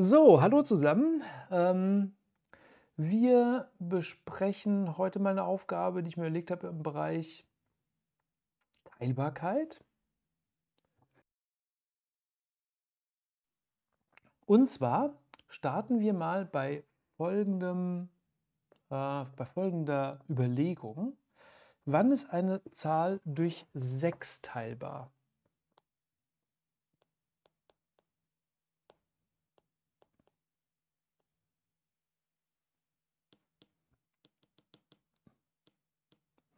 So, hallo zusammen. Ähm, wir besprechen heute mal eine Aufgabe, die ich mir überlegt habe im Bereich Teilbarkeit. Und zwar starten wir mal bei, folgendem, äh, bei folgender Überlegung. Wann ist eine Zahl durch 6 teilbar?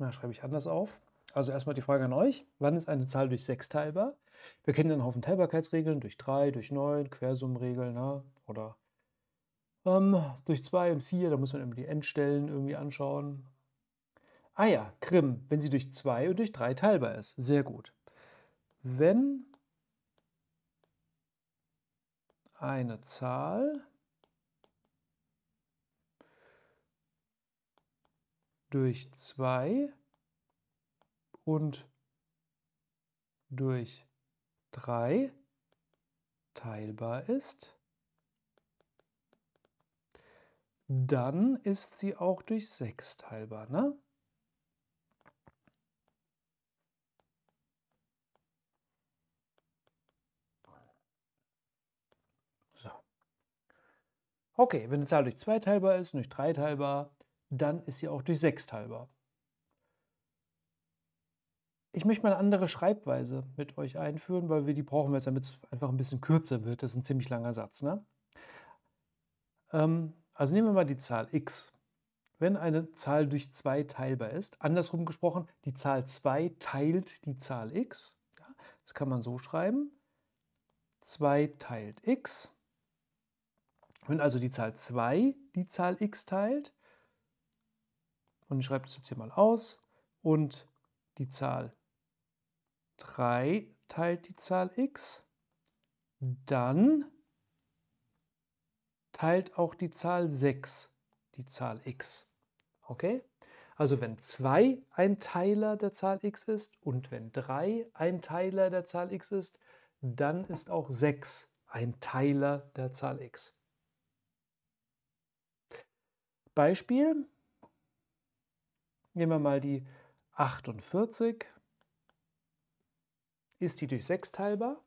Na, schreibe ich anders auf. Also erstmal die Frage an euch, wann ist eine Zahl durch 6 teilbar? Wir kennen einen Haufen Teilbarkeitsregeln durch 3, durch 9, Quersummenregeln ne? oder ähm, durch 2 und 4, da muss man immer die Endstellen irgendwie anschauen. Ah ja, Krim, wenn sie durch 2 und durch 3 teilbar ist. Sehr gut. Wenn eine Zahl durch 2 und durch 3 teilbar ist, dann ist sie auch durch 6 teilbar. Ne? So. Okay, wenn eine Zahl durch 2 teilbar ist, durch 3 teilbar, dann ist sie auch durch 6 teilbar. Ich möchte mal eine andere Schreibweise mit euch einführen, weil wir die brauchen jetzt, damit es einfach ein bisschen kürzer wird. Das ist ein ziemlich langer Satz. Ne? Ähm, also nehmen wir mal die Zahl x. Wenn eine Zahl durch 2 teilbar ist, andersrum gesprochen, die Zahl 2 teilt die Zahl x. Das kann man so schreiben. 2 teilt x. Wenn also die Zahl 2 die Zahl x teilt, und ich schreibe das jetzt hier mal aus. Und die Zahl 3 teilt die Zahl x. Dann teilt auch die Zahl 6 die Zahl x. Okay? Also wenn 2 ein Teiler der Zahl x ist und wenn 3 ein Teiler der Zahl x ist, dann ist auch 6 ein Teiler der Zahl x. Beispiel, Nehmen wir mal die 48. Ist die durch 6 teilbar?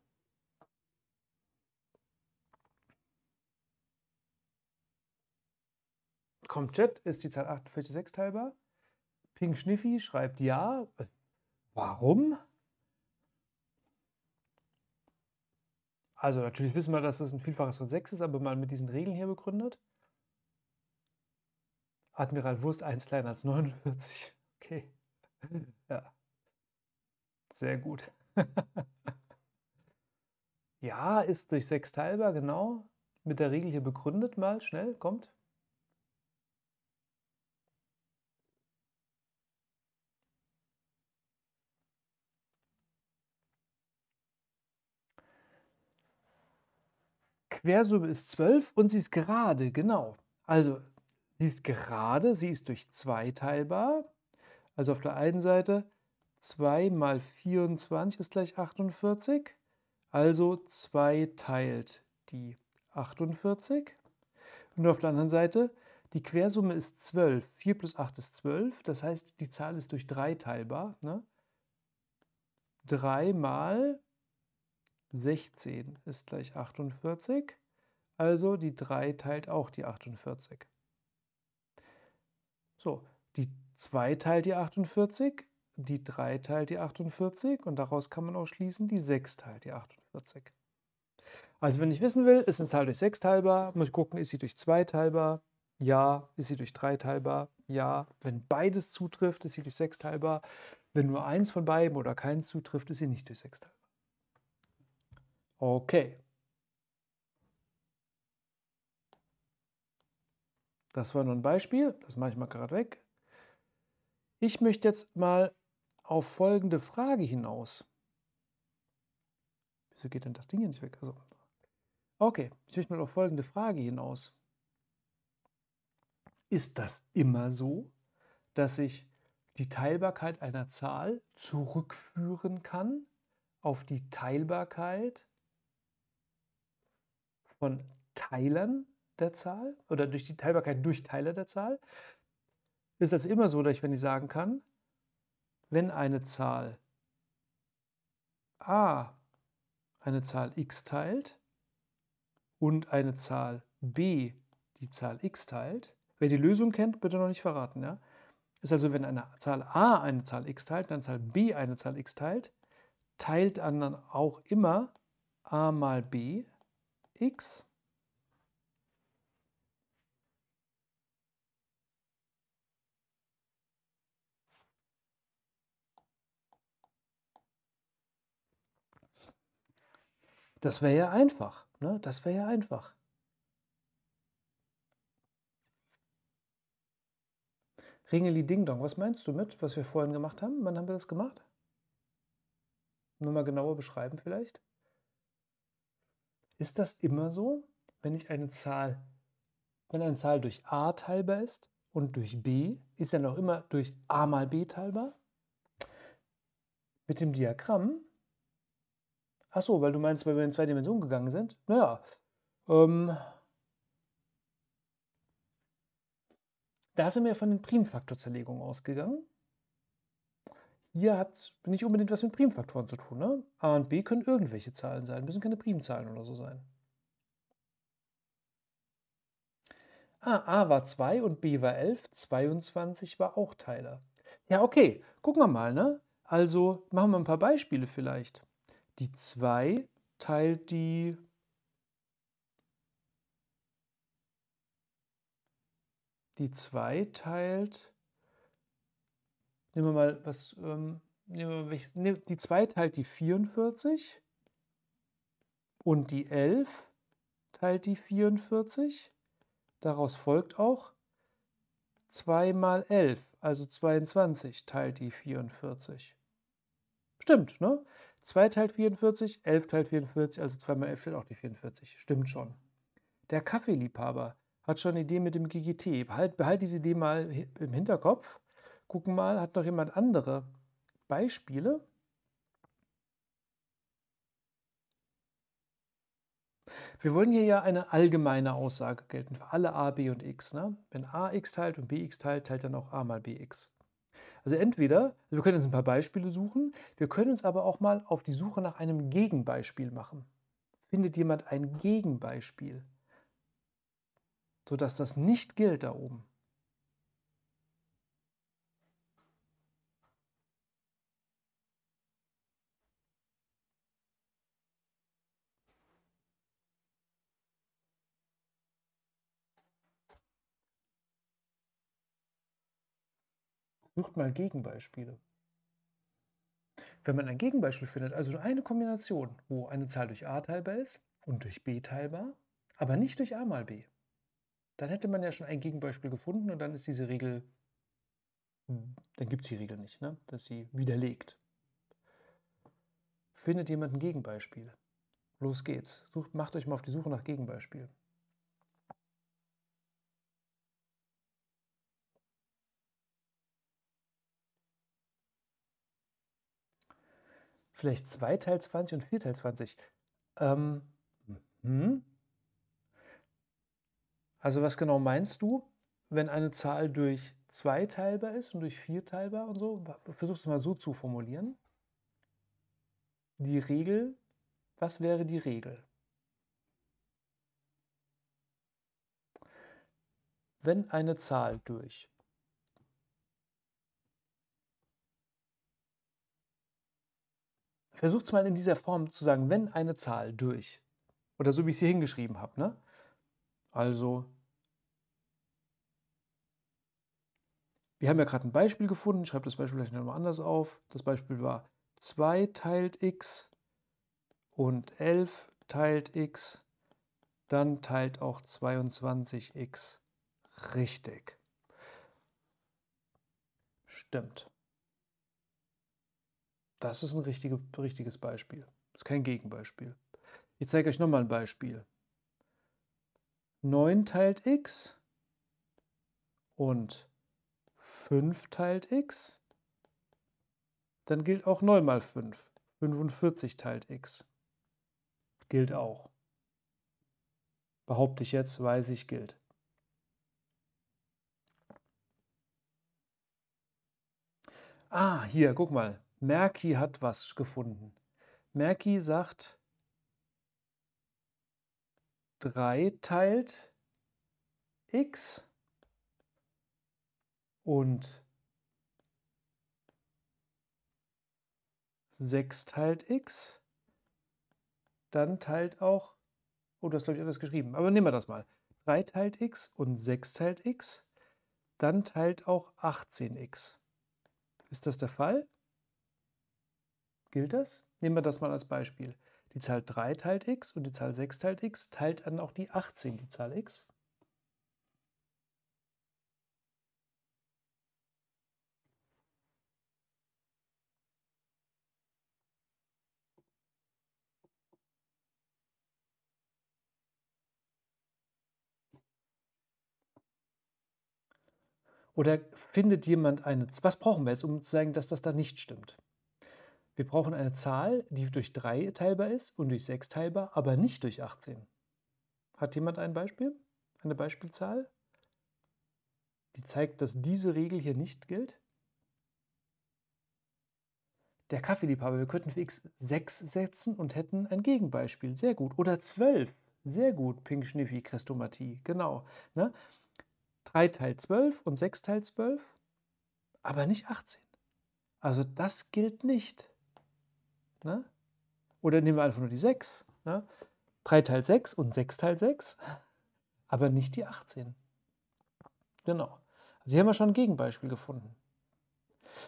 Kommt Chat, ist die Zahl 48 durch 6 teilbar. Pink Schniffi schreibt ja. Äh, warum? Also natürlich wissen wir, dass das ein Vielfaches von 6 ist, aber mal mit diesen Regeln hier begründet. Admiral Wurst 1 kleiner als 49. Okay. Ja. Sehr gut. ja, ist durch 6 teilbar, genau. Mit der Regel hier begründet mal. Schnell, kommt. Quersumme ist 12 und sie ist gerade, genau. Also Sie ist gerade, sie ist durch 2 teilbar. Also auf der einen Seite 2 mal 24 ist gleich 48. Also 2 teilt die 48. Und auf der anderen Seite, die Quersumme ist 12. 4 plus 8 ist 12. Das heißt, die Zahl ist durch 3 teilbar. Ne? 3 mal 16 ist gleich 48. Also die 3 teilt auch die 48. So, die 2 teilt die 48, die 3 teilt die 48 und daraus kann man auch schließen, die 6 teilt die 48. Also wenn ich wissen will, ist eine Zahl durch 6 teilbar, muss ich gucken, ist sie durch 2 teilbar? Ja. Ist sie durch 3 teilbar? Ja. Wenn beides zutrifft, ist sie durch 6 teilbar. Wenn nur eins von beiden oder keins zutrifft, ist sie nicht durch 6 teilbar. Okay, Das war nur ein Beispiel, das mache ich mal gerade weg. Ich möchte jetzt mal auf folgende Frage hinaus. Wieso geht denn das Ding hier nicht weg? Also, okay, ich möchte mal auf folgende Frage hinaus. Ist das immer so, dass ich die Teilbarkeit einer Zahl zurückführen kann auf die Teilbarkeit von Teilern der Zahl oder durch die Teilbarkeit durch Teile der Zahl, ist es immer so, dass ich, wenn ich sagen kann, wenn eine Zahl a eine Zahl x teilt und eine Zahl b die Zahl x teilt, wer die Lösung kennt, bitte noch nicht verraten, ja? Ist also, wenn eine Zahl a eine Zahl x teilt und eine Zahl b eine Zahl x teilt, teilt dann auch immer a mal b x Das wäre ja einfach. Ne? Das wäre ja einfach. Ringeli Ding Dong, was meinst du mit, was wir vorhin gemacht haben? Wann haben wir das gemacht? Nur mal genauer beschreiben vielleicht. Ist das immer so, wenn ich eine Zahl, wenn eine Zahl durch a teilbar ist und durch b, ist ja noch immer durch a mal b teilbar? Mit dem Diagramm Achso, weil du meinst, weil wir in zwei Dimensionen gegangen sind? Naja. Ähm, da sind wir von den Primfaktorzerlegungen ausgegangen. Hier hat nicht unbedingt was mit Primfaktoren zu tun. Ne? A und B können irgendwelche Zahlen sein, müssen keine Primzahlen oder so sein. Ah, A war 2 und B war 11, 22 war auch Teiler. Ja, okay, gucken wir mal, ne? Also machen wir ein paar Beispiele vielleicht. Die 2 teilt die 2 teilt, nehmen wir mal was, ähm, nehmen wir, nehm, die 2 teilt die 44 und die 11 teilt die 44. Daraus folgt auch 2 mal 11, also 22 teilt die 44. Stimmt, ne? 2 teilt 44, 11 teilt 44, also 2 mal 11 teilt auch die 44. Stimmt schon. Der Kaffeeliebhaber hat schon eine Idee mit dem GGT. Behalt, behalt diese Idee mal im Hinterkopf. Gucken mal, hat noch jemand andere Beispiele? Wir wollen hier ja eine allgemeine Aussage gelten für alle a, b und x. Ne? Wenn a x teilt und b x teilt, teilt dann auch a mal b x. Also entweder, wir können jetzt ein paar Beispiele suchen, wir können uns aber auch mal auf die Suche nach einem Gegenbeispiel machen. Findet jemand ein Gegenbeispiel, sodass das nicht gilt da oben? Sucht mal Gegenbeispiele. Wenn man ein Gegenbeispiel findet, also eine Kombination, wo eine Zahl durch a teilbar ist und durch b teilbar, aber nicht durch a mal b, dann hätte man ja schon ein Gegenbeispiel gefunden und dann ist diese Regel, dann gibt es die Regel nicht, ne? dass sie widerlegt. Findet jemand ein Gegenbeispiel? Los geht's. Sucht, macht euch mal auf die Suche nach Gegenbeispielen. vielleicht 2 Teil 20 und 4 Teil 20. Ähm, hm? Also was genau meinst du, wenn eine Zahl durch 2 teilbar ist und durch 4 teilbar und so? Versuch es mal so zu formulieren. Die Regel, was wäre die Regel? Wenn eine Zahl durch Versucht es mal in dieser Form zu sagen, wenn eine Zahl durch. Oder so wie ich es hier hingeschrieben habe. Ne? Also, wir haben ja gerade ein Beispiel gefunden. schreibe das Beispiel vielleicht nochmal anders auf. Das Beispiel war 2 teilt x und 11 teilt x. Dann teilt auch 22x richtig. Stimmt. Das ist ein richtige, richtiges Beispiel. Das ist kein Gegenbeispiel. Ich zeige euch nochmal ein Beispiel. 9 teilt x und 5 teilt x, dann gilt auch 9 mal 5. 45 teilt x. Gilt auch. Behaupte ich jetzt, weiß ich, gilt. Ah, hier, guck mal. Merki hat was gefunden. Merki sagt, 3 teilt x und 6 teilt x, dann teilt auch, oh, das glaube ich anders geschrieben, aber nehmen wir das mal. 3 teilt x und 6 teilt x, dann teilt auch 18x. Ist das der Fall? Gilt das? Nehmen wir das mal als Beispiel. Die Zahl 3 teilt x und die Zahl 6 teilt x, teilt dann auch die 18, die Zahl x. Oder findet jemand eine, was brauchen wir jetzt, um zu sagen, dass das da nicht stimmt? Wir brauchen eine Zahl, die durch 3 teilbar ist und durch 6 teilbar, aber nicht durch 18. Hat jemand ein Beispiel? Eine Beispielzahl? Die zeigt, dass diese Regel hier nicht gilt? Der Kaffeeliebhaber, wir könnten für x 6 setzen und hätten ein Gegenbeispiel. Sehr gut. Oder 12. Sehr gut, Pink Schniffi, Christomatie. Genau. Ne? 3 teilt 12 und 6 teilt 12, aber nicht 18. Also das gilt nicht. Ne? Oder nehmen wir einfach nur die 6. Ne? 3 teil 6 und 6 teil 6, aber nicht die 18. Genau. Also hier haben wir schon ein Gegenbeispiel gefunden.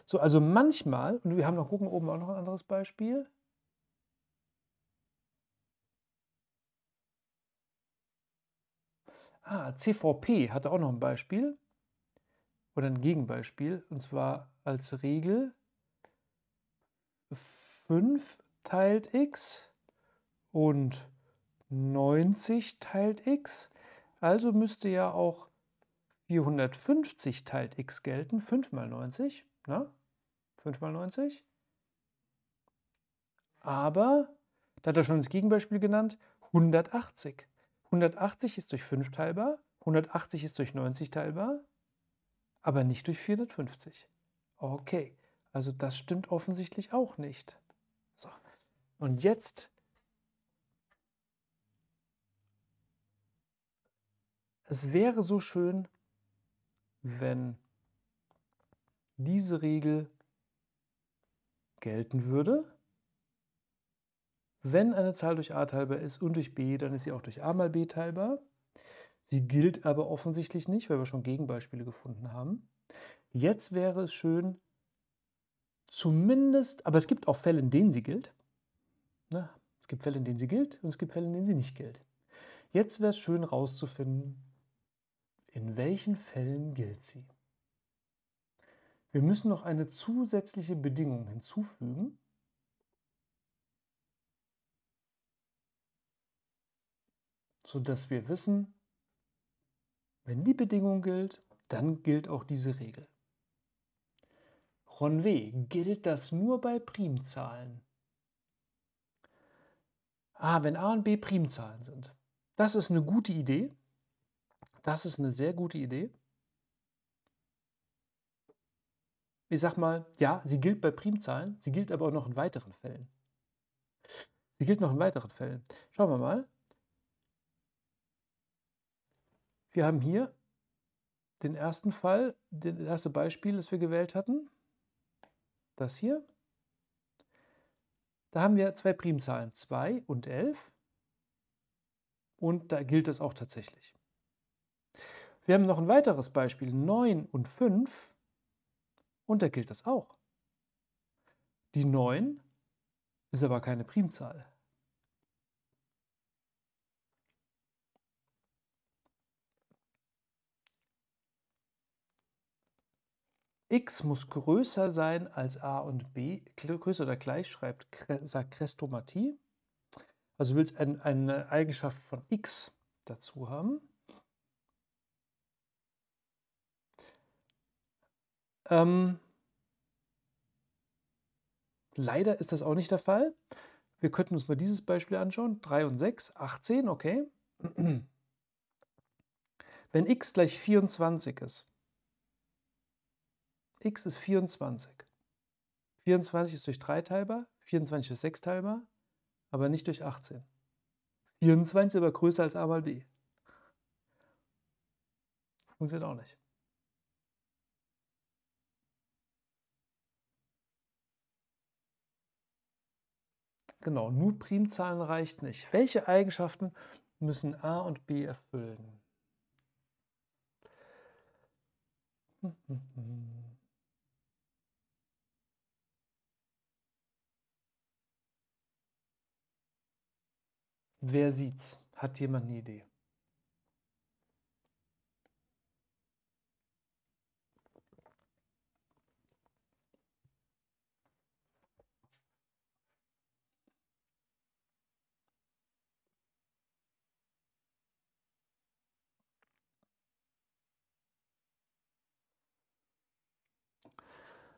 So, also manchmal, und wir haben noch gucken, oben auch noch ein anderes Beispiel. Ah, CVP hatte auch noch ein Beispiel oder ein Gegenbeispiel, und zwar als Regel 5 teilt x und 90 teilt x. Also müsste ja auch 450 teilt x gelten. 5 mal 90, na? 5 mal 90. Aber, da hat er schon das Gegenbeispiel genannt, 180. 180 ist durch 5 teilbar, 180 ist durch 90 teilbar, aber nicht durch 450. Okay, also das stimmt offensichtlich auch nicht. Und jetzt es wäre so schön, wenn diese Regel gelten würde. Wenn eine Zahl durch a teilbar ist und durch b, dann ist sie auch durch a mal b teilbar. Sie gilt aber offensichtlich nicht, weil wir schon Gegenbeispiele gefunden haben. Jetzt wäre es schön, zumindest, aber es gibt auch Fälle, in denen sie gilt, Ne? Es gibt Fälle, in denen sie gilt und es gibt Fälle, in denen sie nicht gilt. Jetzt wäre es schön herauszufinden, in welchen Fällen gilt sie. Wir müssen noch eine zusätzliche Bedingung hinzufügen. sodass wir wissen, wenn die Bedingung gilt, dann gilt auch diese Regel. Ron W. gilt das nur bei Primzahlen ah, wenn a und b Primzahlen sind. Das ist eine gute Idee. Das ist eine sehr gute Idee. Ich sag mal, ja, sie gilt bei Primzahlen, sie gilt aber auch noch in weiteren Fällen. Sie gilt noch in weiteren Fällen. Schauen wir mal. Wir haben hier den ersten Fall, das erste Beispiel, das wir gewählt hatten. Das hier. Da haben wir zwei Primzahlen, 2 und 11. Und da gilt das auch tatsächlich. Wir haben noch ein weiteres Beispiel, 9 und 5. Und da gilt das auch. Die 9 ist aber keine Primzahl. x muss größer sein als a und b, größer oder gleich, schreibt, sagt Krestomatie. Also du willst ein, eine Eigenschaft von x dazu haben. Ähm, leider ist das auch nicht der Fall. Wir könnten uns mal dieses Beispiel anschauen. 3 und 6, 18, okay. Wenn x gleich 24 ist, x ist 24. 24 ist durch 3 teilbar, 24 ist 6 teilbar, aber nicht durch 18. 24 ist aber größer als a mal b. Funktioniert auch nicht. Genau, nur Primzahlen reicht nicht. Welche Eigenschaften müssen A und B erfüllen? Hm, hm, hm. Wer sieht's? Hat jemand eine Idee?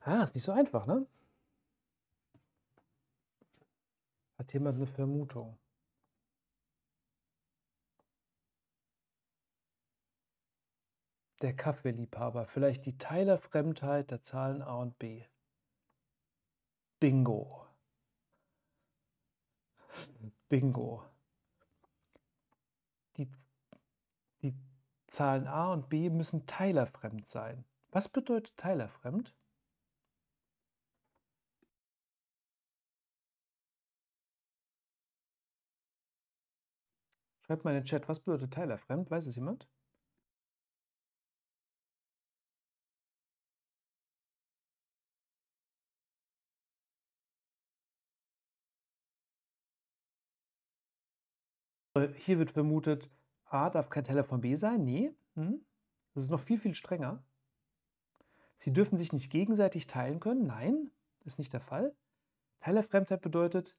Ah, ist nicht so einfach, ne? Hat jemand eine Vermutung? der Kaffeeliebhaber, vielleicht die Teilerfremdheit der Zahlen A und B. Bingo. Bingo. Die, die Zahlen A und B müssen teilerfremd sein. Was bedeutet teilerfremd? Schreibt mal in den Chat, was bedeutet teilerfremd? Weiß es jemand? Äh, hier wird vermutet, A darf kein Teller von B sein. Nee, hm? das ist noch viel, viel strenger. Sie dürfen sich nicht gegenseitig teilen können. Nein, das ist nicht der Fall. Teilerfremdheit bedeutet,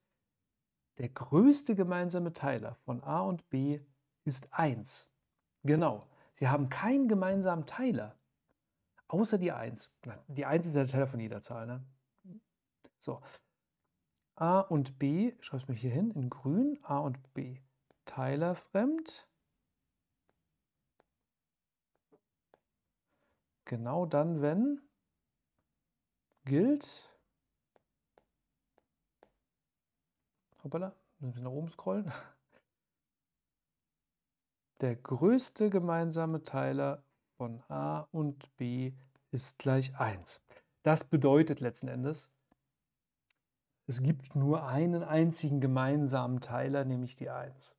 der größte gemeinsame Teiler von A und B ist 1. Genau, sie haben keinen gemeinsamen Teiler, außer die 1. die 1 ist der Teiler von jeder Zahl. Ne? So, A und B, ich schreibe es mir hier hin in grün, A und B teilerfremd. Genau dann, wenn gilt, hoppala, müssen wir nach oben scrollen, der größte gemeinsame Teiler von a und b ist gleich 1. Das bedeutet letzten Endes, es gibt nur einen einzigen gemeinsamen Teiler, nämlich die 1.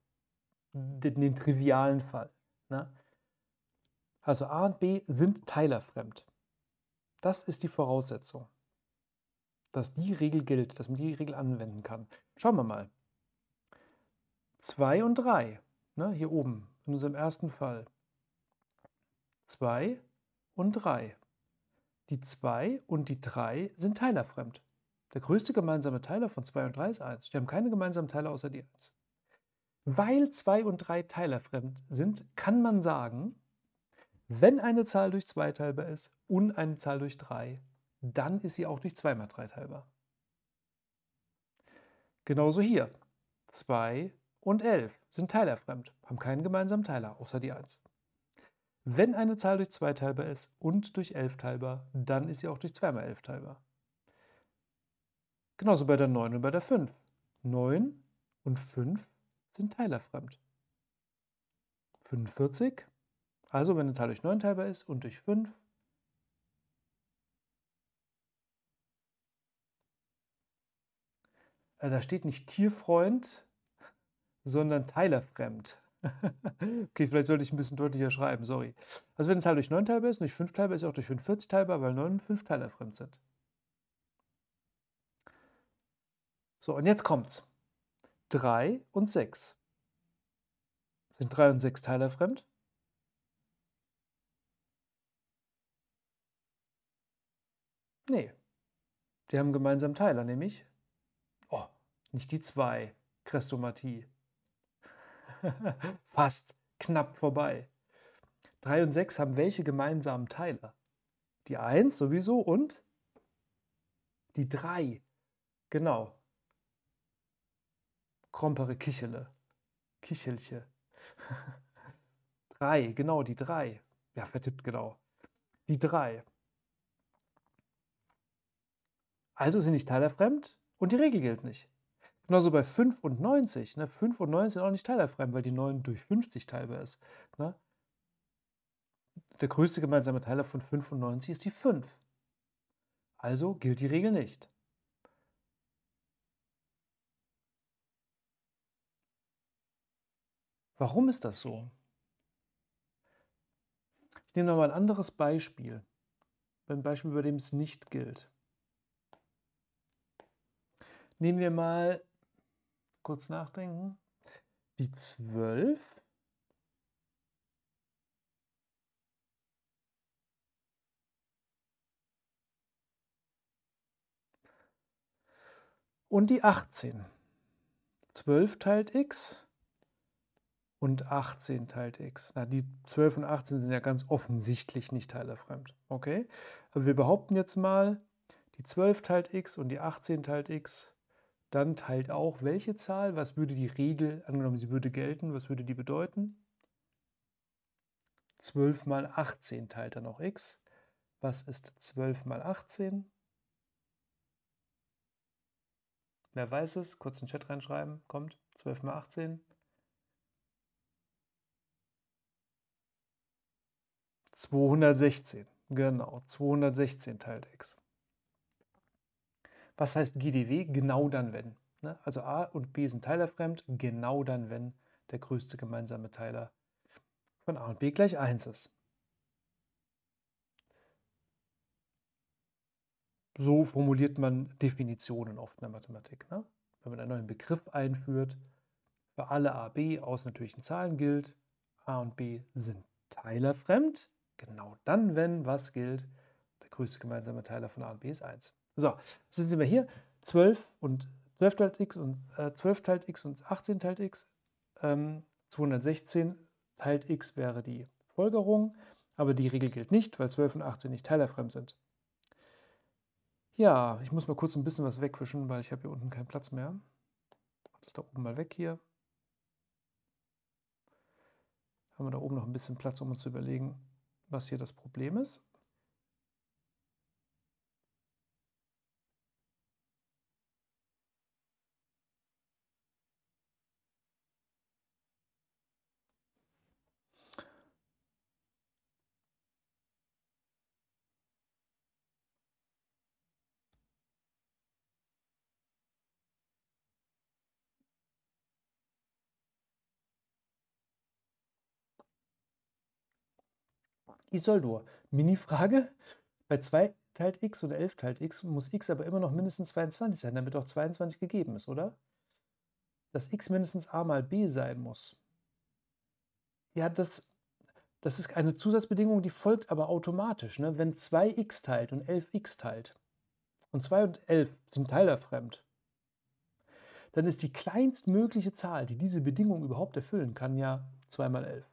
Mhm. den, den trivialen Fall. Ne? Also A und B sind teilerfremd. Das ist die Voraussetzung, dass die Regel gilt, dass man die Regel anwenden kann. Schauen wir mal. 2 und 3, ne, hier oben in unserem ersten Fall. 2 und 3. Die 2 und die 3 sind teilerfremd. Der größte gemeinsame Teiler von 2 und 3 ist 1. Die haben keine gemeinsamen Teile außer die 1. Weil 2 und 3 teilerfremd sind, kann man sagen, wenn eine Zahl durch 2 teilbar ist und eine Zahl durch 3, dann ist sie auch durch 2 mal 3 teilbar. Genauso hier. 2 und 11 sind teilerfremd, haben keinen gemeinsamen Teiler, außer die 1. Wenn eine Zahl durch 2 teilbar ist und durch 11 teilbar, dann ist sie auch durch 2 mal 11 teilbar. Genauso bei der 9 und bei der 5. 9 und 5 sind sind teilerfremd. 45, also wenn eine Zahl durch 9 teilbar ist und durch 5, also, da steht nicht Tierfreund, sondern teilerfremd. okay, vielleicht sollte ich ein bisschen deutlicher schreiben, sorry. Also wenn eine Zahl durch 9 teilbar ist, und durch 5 teilbar ist, auch durch 45 teilbar, weil 9 und 5 teilerfremd sind. So, und jetzt kommt's. 3 und 6. Sind 3 und 6 teilerfremd? Nee. Die haben gemeinsam Teiler, nämlich. Oh, nicht die 2. Christomatie. Fast knapp vorbei. 3 und 6 haben welche gemeinsamen Teiler? Die 1 sowieso und die 3. Genau krompere Kichele. Kichelche. drei, genau, die drei. Ja, vertippt genau. Die drei. Also sind nicht teilerfremd und die Regel gilt nicht. Genauso bei 95. Ne? 95 sind auch nicht teilerfremd, weil die 9 durch 50 teilbar ist. Ne? Der größte gemeinsame Teiler von 95 ist die 5. Also gilt die Regel nicht. Warum ist das so? Ich nehme nochmal ein anderes Beispiel. Ein Beispiel, bei dem es nicht gilt. Nehmen wir mal, kurz nachdenken, die 12. Und die 18. 12 teilt x und 18 teilt x. Na, die 12 und 18 sind ja ganz offensichtlich nicht teilerfremd. Okay? Aber also wir behaupten jetzt mal, die 12 teilt x und die 18 teilt x, dann teilt auch welche Zahl? Was würde die Regel, angenommen sie würde gelten, was würde die bedeuten? 12 mal 18 teilt dann auch x. Was ist 12 mal 18? Wer weiß es? Kurz in den Chat reinschreiben. Kommt. 12 mal 18. 216, genau, 216 teilt x. Was heißt GDW? Genau dann, wenn. Ne? Also a und b sind teilerfremd, genau dann, wenn der größte gemeinsame Teiler von a und b gleich 1 ist. So formuliert man Definitionen oft in der Mathematik. Ne? Wenn man einen neuen Begriff einführt, für alle a, b, aus natürlichen Zahlen gilt, a und b sind teilerfremd, genau dann, wenn was gilt, der größte gemeinsame Teiler von A und B ist 1. So, jetzt sind wir hier. 12 und 12 teilt x und äh, 12 teilt x und 18 teilt x. Ähm, 216 teilt x wäre die Folgerung, aber die Regel gilt nicht, weil 12 und 18 nicht teilerfremd sind. Ja, ich muss mal kurz ein bisschen was wegwischen, weil ich habe hier unten keinen Platz mehr. Mach das da oben mal weg hier. Haben wir da oben noch ein bisschen Platz, um uns zu überlegen, was hier das Problem ist. Isoldur. Mini-Frage. Bei 2 teilt x und 11 teilt x muss x aber immer noch mindestens 22 sein, damit auch 22 gegeben ist, oder? Dass x mindestens a mal b sein muss. Ja, das, das ist eine Zusatzbedingung, die folgt aber automatisch. Ne? Wenn 2x teilt und 11x teilt und 2 und 11 sind teilerfremd, dann ist die kleinstmögliche Zahl, die diese Bedingung überhaupt erfüllen kann, ja 2 mal 11.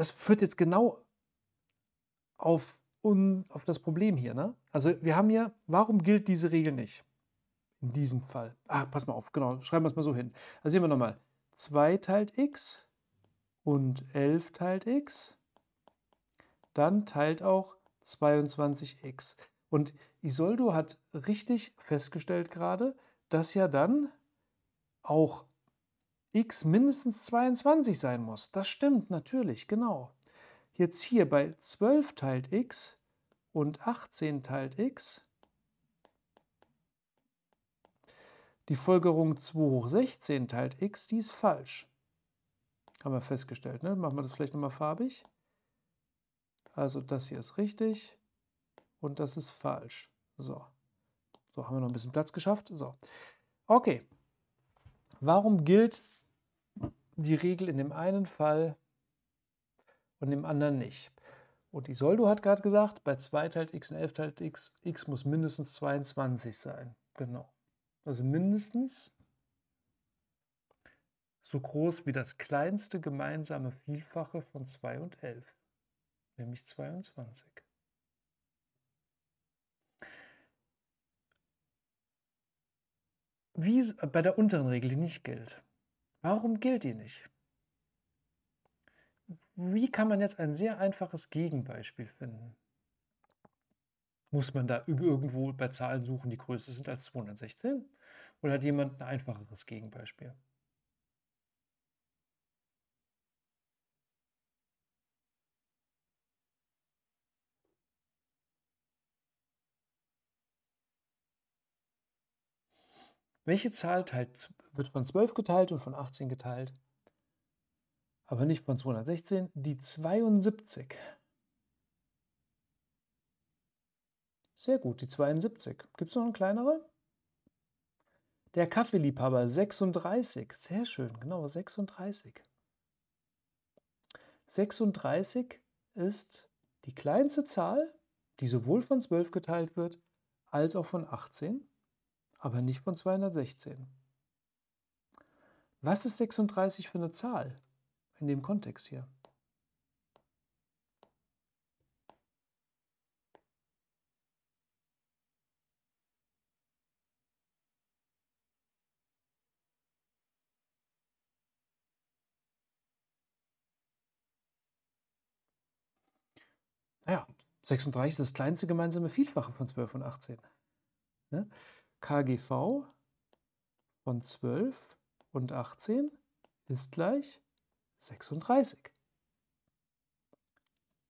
das führt jetzt genau auf, un, auf das Problem hier. Ne? Also wir haben hier, warum gilt diese Regel nicht? In diesem Fall. Ach, pass mal auf, genau, schreiben wir es mal so hin. Also sehen wir nochmal. 2 teilt x und 11 teilt x. Dann teilt auch 22x. Und Isoldo hat richtig festgestellt gerade, dass ja dann auch x mindestens 22 sein muss. Das stimmt natürlich, genau. Jetzt hier bei 12 teilt x und 18 teilt x. Die Folgerung 2 hoch 16 teilt x, die ist falsch. Haben wir festgestellt, ne? Machen wir das vielleicht nochmal farbig. Also das hier ist richtig und das ist falsch. So. So, haben wir noch ein bisschen Platz geschafft. So. Okay. Warum gilt die Regel in dem einen Fall und im anderen nicht. Und Isoldo hat gerade gesagt, bei 2 teilt x und 11 teilt x, x muss mindestens 22 sein. Genau. Also mindestens so groß wie das kleinste gemeinsame Vielfache von 2 und 11, nämlich 22. Wie bei der unteren Regel, die nicht gilt. Warum gilt die nicht? Wie kann man jetzt ein sehr einfaches Gegenbeispiel finden? Muss man da irgendwo bei Zahlen suchen, die größer sind als 216? Oder hat jemand ein einfacheres Gegenbeispiel? Welche Zahl teilt, wird von 12 geteilt und von 18 geteilt? Aber nicht von 216, die 72. Sehr gut, die 72. Gibt es noch eine kleinere? Der Kaffeeliebhaber 36. Sehr schön, genau, 36. 36 ist die kleinste Zahl, die sowohl von 12 geteilt wird als auch von 18 aber nicht von 216. Was ist 36 für eine Zahl in dem Kontext hier? Naja, 36 ist das kleinste gemeinsame Vielfache von 12 und 18. Ne? KGV von 12 und 18 ist gleich 36.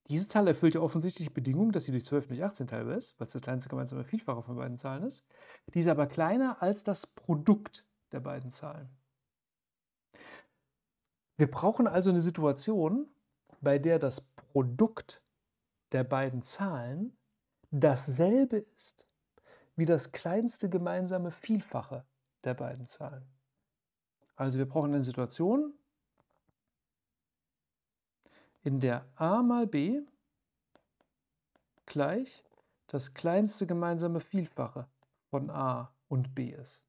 Diese Zahl erfüllt ja offensichtlich die Bedingung, dass sie durch 12 durch 18 teilbar ist, weil es das kleinste gemeinsame Vielfache von beiden Zahlen ist. Die ist aber kleiner als das Produkt der beiden Zahlen. Wir brauchen also eine Situation, bei der das Produkt der beiden Zahlen dasselbe ist wie das kleinste gemeinsame Vielfache der beiden Zahlen. Also wir brauchen eine Situation, in der a mal b gleich das kleinste gemeinsame Vielfache von a und b ist.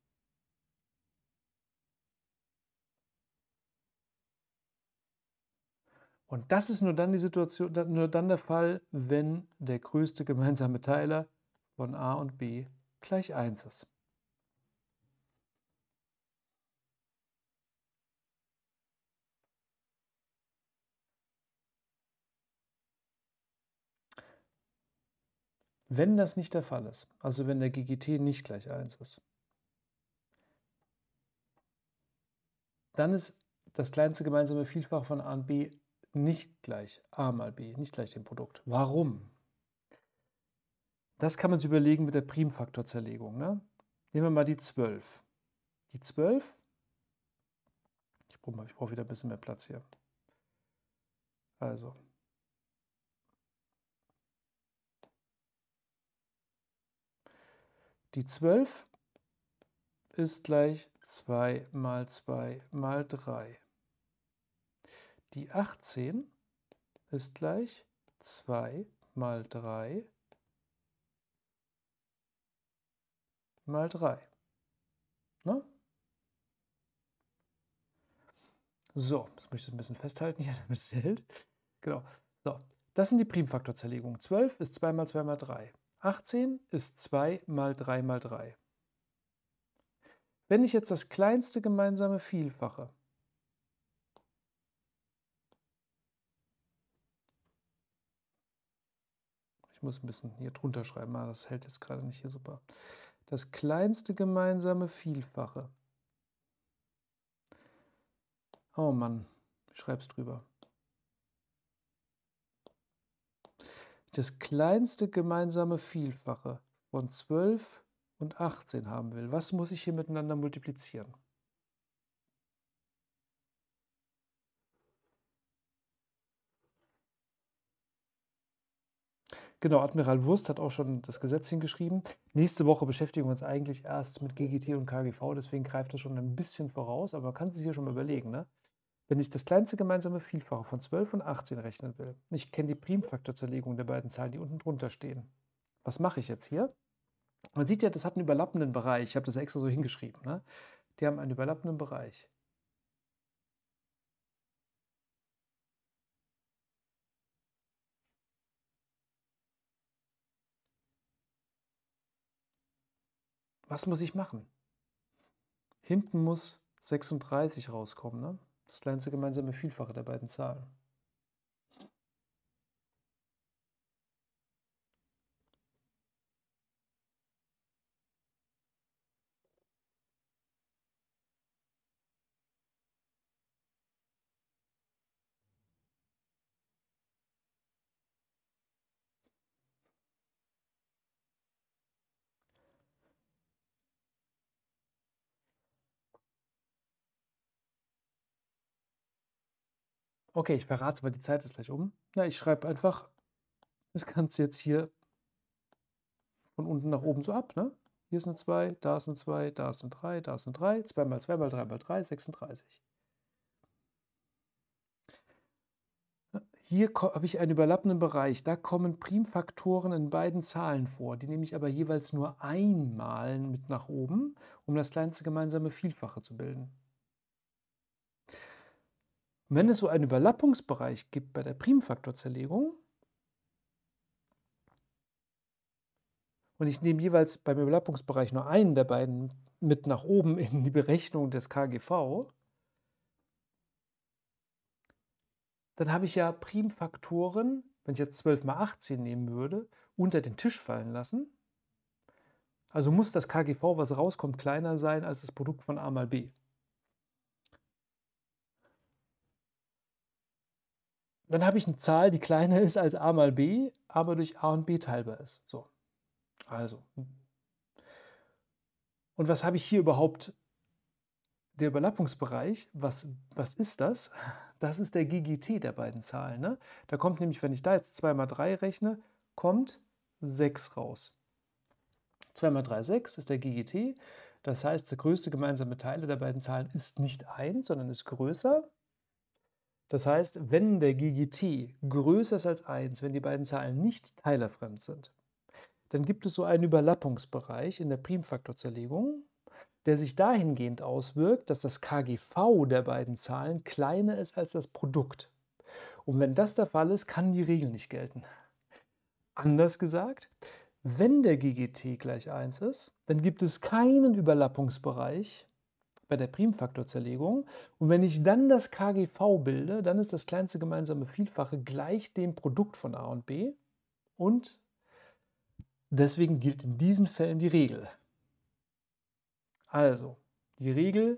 Und das ist nur dann die Situation, nur dann der Fall, wenn der größte gemeinsame Teiler von a und b gleich 1 ist. Wenn das nicht der Fall ist, also wenn der GGT nicht gleich 1 ist, dann ist das kleinste gemeinsame Vielfach von a und b nicht gleich a mal b, nicht gleich dem Produkt. Warum? Das kann man sich überlegen mit der Primfaktorzerlegung. Ne? Nehmen wir mal die 12. Die 12, ich brauche brauch wieder ein bisschen mehr Platz hier. Also, Die 12 ist gleich 2 mal 2 mal 3. Die 18 ist gleich 2 mal 3 mal 3. Ne? So, das möchte ich das ein bisschen festhalten hier, damit es hält. Genau. So, das sind die Primfaktorzerlegungen. 12 ist 2 mal 2 mal 3. 18 ist 2 mal 3 mal 3. Wenn ich jetzt das kleinste gemeinsame Vielfache Ich muss ein bisschen hier drunter schreiben, ah, das hält jetzt gerade nicht hier super das kleinste gemeinsame Vielfache. Oh Mann, schreib's drüber. Das kleinste gemeinsame Vielfache von 12 und 18 haben will, was muss ich hier miteinander multiplizieren? Genau, Admiral Wurst hat auch schon das Gesetz hingeschrieben. Nächste Woche beschäftigen wir uns eigentlich erst mit GGT und KGV, deswegen greift das schon ein bisschen voraus, aber man kann sich hier schon mal überlegen, ne? Wenn ich das kleinste gemeinsame Vielfache von 12 und 18 rechnen will, ich kenne die Primfaktorzerlegung der beiden Zahlen, die unten drunter stehen. Was mache ich jetzt hier? Man sieht ja, das hat einen überlappenden Bereich. Ich habe das extra so hingeschrieben. Ne? Die haben einen überlappenden Bereich. Was muss ich machen? Hinten muss 36 rauskommen, ne? das kleinste gemeinsame Vielfache der beiden Zahlen. Okay, ich verrate, es, weil die Zeit ist gleich um. Na, ich schreibe einfach das Ganze jetzt hier von unten nach oben so ab. Ne? Hier ist eine 2, da ist eine 2, da ist eine 3, da ist eine 3. 2 mal 2 mal 3 mal 3, 36. Hier habe ich einen überlappenden Bereich. Da kommen Primfaktoren in beiden Zahlen vor. Die nehme ich aber jeweils nur einmal mit nach oben, um das kleinste gemeinsame Vielfache zu bilden. Und wenn es so einen Überlappungsbereich gibt bei der Primfaktorzerlegung, und ich nehme jeweils beim Überlappungsbereich nur einen der beiden mit nach oben in die Berechnung des KGV, dann habe ich ja Primfaktoren, wenn ich jetzt 12 mal 18 nehmen würde, unter den Tisch fallen lassen. Also muss das KGV, was rauskommt, kleiner sein als das Produkt von A mal B. dann habe ich eine Zahl, die kleiner ist als a mal b, aber durch a und b teilbar ist. So. Also. Und was habe ich hier überhaupt? Der Überlappungsbereich, was, was ist das? Das ist der GGT der beiden Zahlen. Ne? Da kommt nämlich, wenn ich da jetzt 2 mal 3 rechne, kommt 6 raus. 2 mal 3, 6 ist der GGT. Das heißt, der größte gemeinsame Teil der beiden Zahlen ist nicht 1, sondern ist größer. Das heißt, wenn der GGT größer ist als 1, wenn die beiden Zahlen nicht teilerfremd sind, dann gibt es so einen Überlappungsbereich in der Primfaktorzerlegung, der sich dahingehend auswirkt, dass das KGV der beiden Zahlen kleiner ist als das Produkt. Und wenn das der Fall ist, kann die Regel nicht gelten. Anders gesagt, wenn der GGT gleich 1 ist, dann gibt es keinen Überlappungsbereich bei der Primfaktorzerlegung. Und wenn ich dann das KGV bilde, dann ist das kleinste gemeinsame Vielfache gleich dem Produkt von A und B. Und deswegen gilt in diesen Fällen die Regel. Also, die Regel,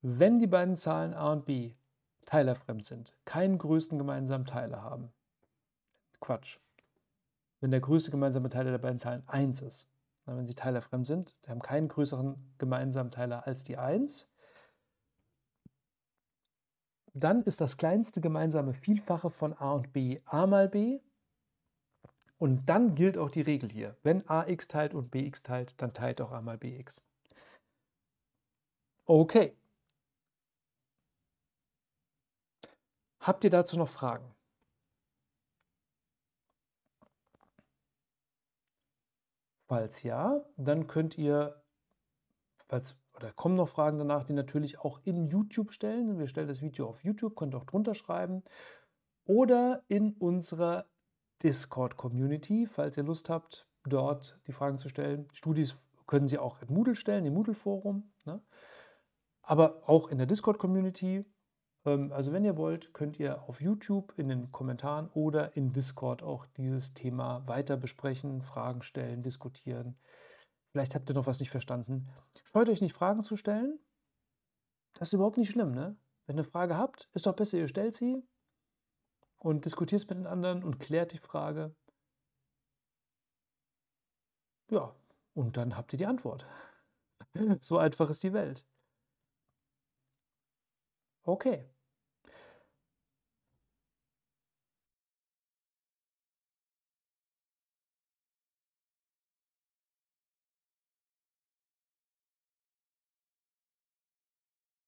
wenn die beiden Zahlen A und B teilerfremd sind, keinen größten gemeinsamen Teiler haben. Quatsch. Wenn der größte gemeinsame Teiler der beiden Zahlen 1 ist wenn sie teilerfremd sind. Die haben keinen größeren gemeinsamen Teiler als die 1. Dann ist das kleinste gemeinsame Vielfache von a und b a mal b. Und dann gilt auch die Regel hier. Wenn ax teilt und bx teilt, dann teilt auch a mal bx. Okay. Habt ihr dazu noch Fragen? Falls ja, dann könnt ihr, falls oder kommen noch Fragen danach, die natürlich auch in YouTube stellen. Wir stellen das Video auf YouTube, könnt auch drunter schreiben. Oder in unserer Discord-Community, falls ihr Lust habt, dort die Fragen zu stellen. Studis können Sie auch in Moodle stellen, im Moodle-Forum. Ne? Aber auch in der Discord-Community ähm, also wenn ihr wollt, könnt ihr auf YouTube in den Kommentaren oder in Discord auch dieses Thema weiter besprechen, Fragen stellen, diskutieren. Vielleicht habt ihr noch was nicht verstanden. Scheut euch nicht, Fragen zu stellen. Das ist überhaupt nicht schlimm, ne? Wenn ihr eine Frage habt, ist doch besser, ihr stellt sie und diskutiert es mit den anderen und klärt die Frage. Ja, und dann habt ihr die Antwort. So einfach ist die Welt. Okay.